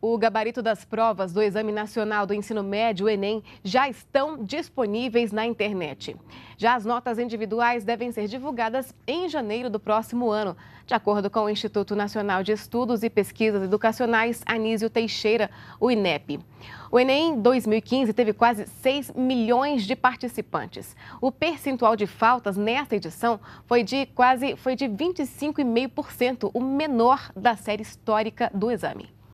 O gabarito das provas do Exame Nacional do Ensino Médio, o Enem, já estão disponíveis na internet. Já as notas individuais devem ser divulgadas em janeiro do próximo ano. De acordo com o Instituto Nacional de Estudos e Pesquisas Educacionais Anísio Teixeira, o INEP. O Enem 2015 teve quase 6 milhões de participantes. O percentual de faltas nesta edição foi de quase foi de 25,5%, o menor da série histórica do exame.